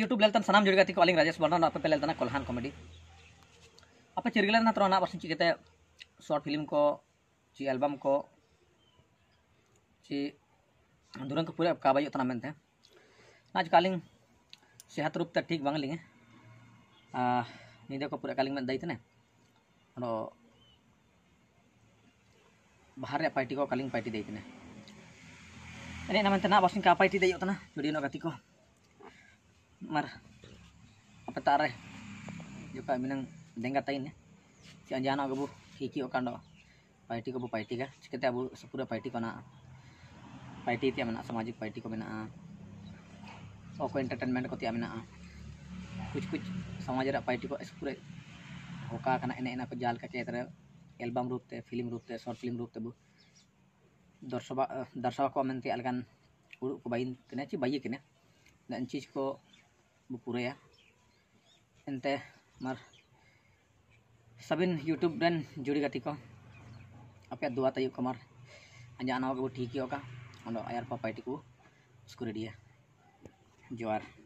यूट्यूब लेते सामान जुड़ी गति कॉलिंग राजेश बर्णन आप पेलना कोल्हान कमेडी आप तो वर्ष चीते शॉर्ट फिल्म को ची एलबम को ची दूरन को पूरा काबाई मनते आज कालिंग सेहत रूप ठीक बांगली निदे को पूरा कालिंग दी थे बाहर पार्टी को कालिंग पार्टी दी थे ना पास का पार्टी दी होना चुड़ियों गति को mar apa tare juga minang dengar tain ya si anjana aku bu kiki okan do paiti kau bu paiti ka cikete abu sepura paiti kau na paiti itu sama samajik paiti kau mena oke oh, entertainment kau tiap mena kuch kuch samajera paiti kau sepura hoka karena ena ena kejal ka kayak tare album rute te film rup short film rup bu darsoba eh, darsoba kau menti alkan uru kubain kena cik bayi kena dan cik kau bupure ya ente mar sabin youtube dan juri katiko apa dua tayu kamar anja anawa kabu tiki oka ondo ayar papai tiku skuri dia juar